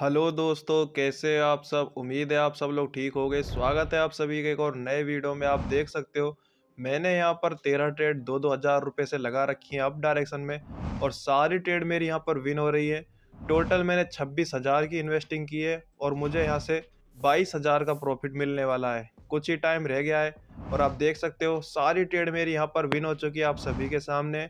hello दोस्तों कैसे आप सब उम्मीद है आप सब लोग ठीक हो गए स्वागत है आप सभी के एक और नए वीडियो में आप देख सकते हो मैंने यहाँ पर तेरह ट्रेड दो दो हज़ार रुपये से लगा रखी हैं अप डायरेक्शन में और सारी ट्रेड मेरी यहाँ पर विन हो रही है टोटल मैंने छब्बीस हज़ार की इन्वेस्टिंग की है और मुझे यहाँ से बाईस हज़ार का प्रॉफिट मिलने वाला है कुछ ही टाइम रह गया है और आप देख सकते हो सारी ट्रेड मेरी यहाँ पर विन हो चुकी है आप सभी के सामने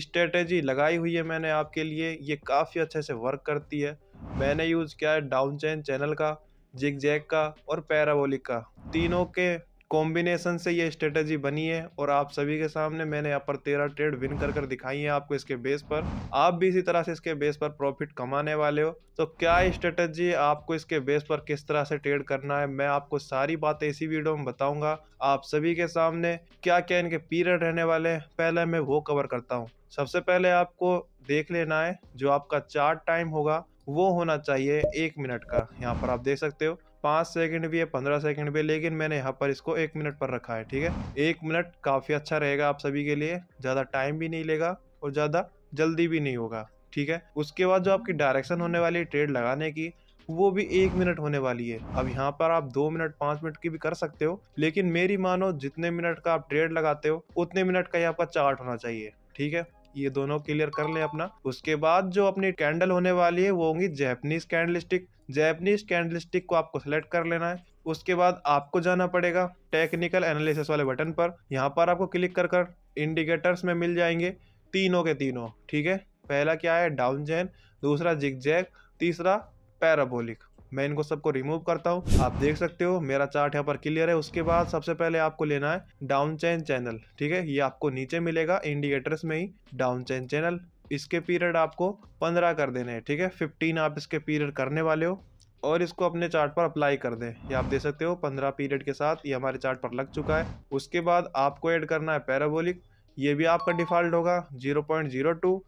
स्ट्रेटेजी लगाई हुई है मैंने आपके लिए ये काफ़ी अच्छे से वर्क करती है मैंने यूज़ किया है डाउन चैन चैनल का जिग जैक का और पैराबोलिक का तीनों के कॉम्बिनेशन से ये स्ट्रेटजी बनी है और आप सभी के सामने मैंने यहाँ पर तेरह ट्रेड विन कर कर दिखाई है आपको इसके बेस पर आप भी इसी तरह से इसके बेस पर प्रॉफिट कमाने वाले हो तो क्या स्ट्रेटजी आपको इसके बेस पर किस तरह से ट्रेड करना है मैं आपको सारी बातें इसी वीडियो में बताऊंगा आप सभी के सामने क्या क्या इनके पीरियड रहने वाले हैं पहले मैं वो कवर करता हूँ सबसे पहले आपको देख लेना है जो आपका चार्ट टाइम होगा वो होना चाहिए एक मिनट का यहाँ पर आप देख सकते हो पाँच सेकंड भी है पंद्रह सेकंड भी है लेकिन मैंने यहाँ पर इसको एक मिनट पर रखा है ठीक है एक मिनट काफ़ी अच्छा रहेगा आप सभी के लिए ज़्यादा टाइम भी नहीं लेगा और ज़्यादा जल्दी भी नहीं होगा ठीक है उसके बाद जो आपकी डायरेक्शन होने वाली है ट्रेड लगाने की वो भी एक मिनट होने वाली है अब यहाँ पर आप दो मिनट पाँच मिनट की भी कर सकते हो लेकिन मेरी मानो जितने मिनट का आप ट्रेड लगाते हो उतने मिनट का यहाँ पर चार्ट होना चाहिए ठीक है ये दोनों क्लियर कर लें अपना उसके बाद जो अपनी कैंडल होने वाली है वो होंगी Japanese candlestick Japanese candle को आपको सेलेक्ट कर लेना है उसके बाद आपको जाना पड़ेगा टेक्निकल एनालिसिस वाले बटन पर यहाँ पर आपको क्लिक कर कर इंडिकेटर्स में मिल जाएंगे तीनों के तीनों ठीक है पहला क्या है डाउन जैन दूसरा जिग जैक तीसरा पैराबोलिक मैं इनको सबको रिमूव करता हूँ आप देख सकते हो मेरा चार्ट यहाँ पर क्लियर है उसके बाद सबसे पहले आपको लेना है डाउन चैन चैनल ठीक है ये आपको नीचे मिलेगा इंडिकेटर्स में ही डाउन चैन चैनल इसके पीरियड आपको पंद्रह कर देने हैं ठीक है फिफ्टीन आप इसके पीरियड करने वाले हो और इसको अपने चार्ट पर अप्लाई कर दें ये आप देख सकते हो पंद्रह पीरियड के साथ ये हमारे चार्ट पर लग चुका है उसके बाद आपको ऐड करना है पैराबोलिक ये भी आपका डिफ़ॉल्ट होगा जीरो पॉइंट जीरो टू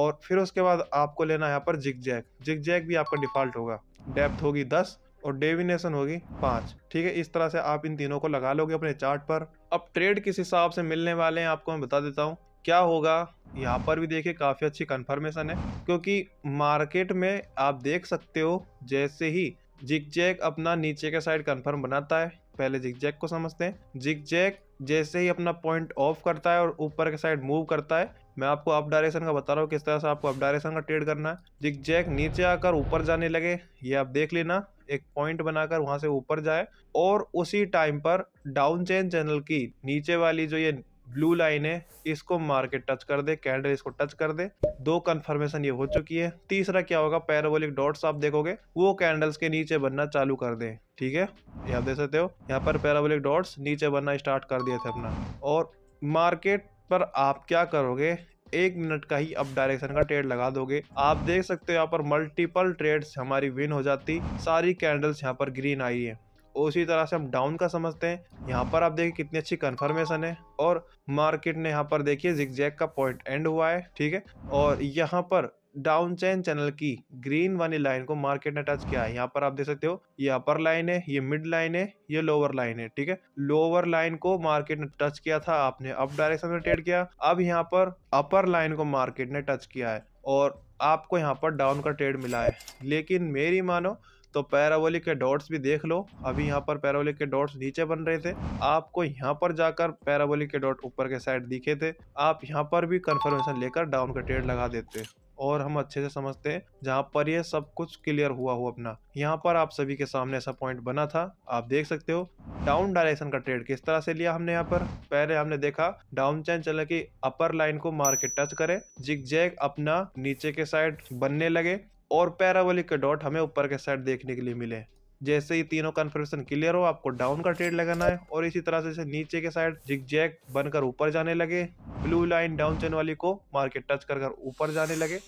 और फिर उसके बाद आपको लेना है यहाँ पर जिग जैक जिग जैक भी आपका डिफ़ॉल्ट होगा डेप्थ होगी दस और डेविनेशन होगी पाँच ठीक है इस तरह से आप इन तीनों को लगा लोगे अपने चार्ट पर अब ट्रेड किस हिसाब से मिलने वाले हैं आपको मैं बता देता हूँ क्या होगा यहाँ पर भी देखिए काफ़ी अच्छी कन्फर्मेशन है क्योंकि मार्केट में आप देख सकते हो जैसे ही जिक जैक अपना नीचे के साइड कन्फर्म बनाता है पहले जिक जैक को समझते हैं जिक जैक जैसे ही अपना पॉइंट ऑफ करता है और ऊपर के साइड मूव करता है मैं आपको अप डायरेक्शन का बता रहा हूँ किस तरह से आपको अप डायरेक्शन का ट्रेड करना है जिग जैक नीचे आकर ऊपर जाने लगे ये आप देख लेना एक पॉइंट बनाकर वहाँ से ऊपर जाए और उसी टाइम पर डाउन चेन चैनल की नीचे वाली जो ये ब्लू लाइन है इसको मार के टच कर दे कैंडल इसको टच कर दे दो कंफर्मेशन ये हो चुकी है तीसरा क्या होगा पैराबोलिक डॉट्स आप देखोगे वो कैंडल्स के नीचे बनना चालू कर दे ठीक है यहाँ देख सकते हो यहाँ पर पैराबोलिक डॉट्स नीचे बनना स्टार्ट कर दिए थे अपना और मार्केट पर आप क्या करोगे एक मिनट का ही अब डायरेक्शन का ट्रेड लगा दोगे आप देख सकते हो यहाँ पर मल्टीपल ट्रेड्स हमारी विन हो जाती सारी कैंडल्स यहाँ पर ग्रीन आई है उसी तरह से हम डाउन का समझते हैं यहाँ पर आप देखिए कितनी अच्छी कन्फर्मेशन है और मार्केट ने यहाँ पर देखिए जिक का पॉइंट एंड हुआ है ठीक है और यहाँ पर डाउन चैन चैनल की ग्रीन वाली लाइन को मार्केट ने टच किया है यहाँ पर आप देख सकते हो ये अपर लाइन है ये मिड लाइन है ये लोअर लाइन है ठीक है लोअर लाइन को मार्केट ने टच किया था आपने अप डायरेक्शन में ट्रेड किया अब यहाँ पर अपर लाइन को मार्केट ने टच किया है और आपको यहाँ पर डाउन का ट्रेड मिला है लेकिन मेरी मानो तो पैराबोलिक के डॉट्स भी देख लो अभी यहाँ पर पैराबोलिक के डॉट्स नीचे बन रहे थे आपको यहाँ पर जाकर पैराबोलिक के डॉट ऊपर के साइड दिखे थे आप यहाँ पर भी कंफर्मेशन लेकर डाउन का ट्रेड लगा देते और हम अच्छे से समझते हैं जहाँ पर ये सब कुछ क्लियर हुआ हुआ अपना यहाँ पर आप सभी के सामने ऐसा पॉइंट बना था आप देख सकते हो डाउन डायरेक्शन का ट्रेड किस तरह से लिया हमने यहाँ पर पहले हमने देखा डाउन चैन चला कि अपर लाइन को मार्केट टच करे जिग जैग अपना नीचे के साइड बनने लगे और पैरावली के डॉट हमें ऊपर के साइड देखने के लिए मिले जैसे ही तीनों कन्फर्मेशन क्लियर हो आपको डाउन का ट्रेड लगाना है और इसी तरह से इसे नीचे के साइड जिग जैक बनकर ऊपर जाने लगे ब्लू लाइन डाउन चेन वाली को मार्केट टच कर कर ऊपर जाने लगे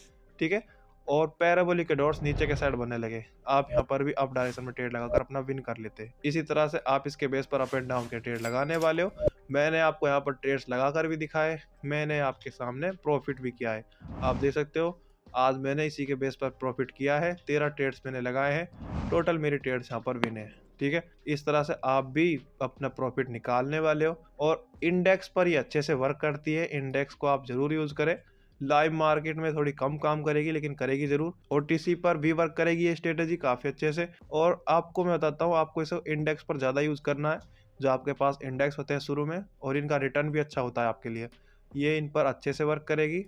ठीक है और पैराबोलिक के डॉट्स नीचे के साइड बनने लगे आप यहाँ पर भी अप डायरेक्शन में ट्रेड लगाकर अपना विन कर लेते इसी तरह से आप इसके बेस पर अप एंड डाउन के ट्रेड लगाने वाले हो मैंने आपको यहाँ पर ट्रेड्स लगा कर भी दिखाए मैंने आपके सामने प्रॉफिट भी किया है आप देख सकते हो आज मैंने इसी के बेस पर प्रॉफिट किया है तेरह ट्रेड्स मैंने लगाए हैं टोटल मेरे ट्रेड्स यहाँ पर विन है ठीक है इस तरह से आप भी अपना प्रॉफिट निकालने वाले हो और इंडेक्स पर ही अच्छे से वर्क करती है इंडेक्स को आप ज़रूर यूज़ करें लाइव मार्केट में थोड़ी कम काम करेगी लेकिन करेगी जरूर ओ पर भी वर्क करेगी ये स्ट्रेटेजी काफ़ी अच्छे से और आपको मैं बताता हूँ आपको इसे इंडेक्स पर ज़्यादा यूज़ करना है जो आपके पास इंडेक्स होते हैं शुरू में और इनका रिटर्न भी अच्छा होता है आपके लिए ये इन पर अच्छे से वर्क करेगी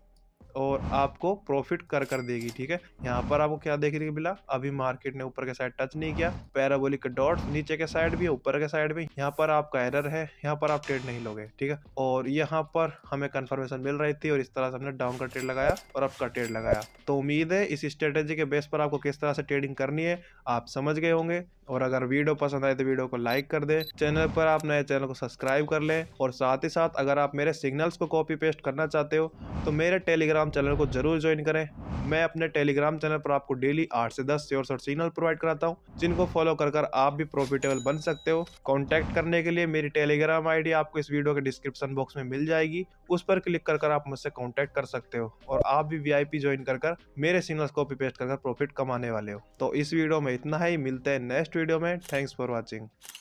और आपको प्रॉफिट कर कर देगी ठीक है यहाँ पर आपको क्या देखने को मिला अभी मार्केट ने ऊपर के साइड टच नहीं किया पैराबोलिक डॉट नीचे के साइड भी ऊपर के साइड भी यहाँ पर आपका एरर है यहाँ पर आप ट्रेड नहीं लोगे ठीक है और यहाँ पर हमें कंफर्मेशन मिल रही थी और इस तरह से हमने डाउन का ट्रेड लगाया और अप का ट्रेड लगाया तो उम्मीद है इस स्ट्रेटेजी के बेस पर आपको किस तरह से ट्रेडिंग करनी है आप समझ गए होंगे और अगर वीडियो पसंद आए तो वीडियो को लाइक कर दें चैनल पर आप नए चैनल को सब्सक्राइब कर लें और साथ ही साथ अगर आप मेरे सिग्नल्स को कॉपी पेस्ट करना चाहते हो तो मेरे टेलीग्राम टेलीग्राम चैनल को जरूर ज्वाइन करें मैं अपने टेलीग्राम चैनल पर आपको डेली आठ से दस श्योर शॉर्ट सिग्नल प्रोवाइड कराता हूं जिनको फॉलो कर कर आप भी प्रॉफिटेबल बन सकते हो कांटेक्ट करने के लिए मेरी टेलीग्राम आईडी आपको इस वीडियो के डिस्क्रिप्शन बॉक्स में मिल जाएगी उस पर क्लिक कर कर आप मुझसे कॉन्टैक्ट कर सकते हो और आप भी वी ज्वाइन कर कर मेरे सिग्नल को पेस्ट कर प्रॉफिट कमाने वाले हो तो इस वीडियो में इतना ही मिलते हैं नेक्स्ट वीडियो में थैंक्स फॉर वॉचिंग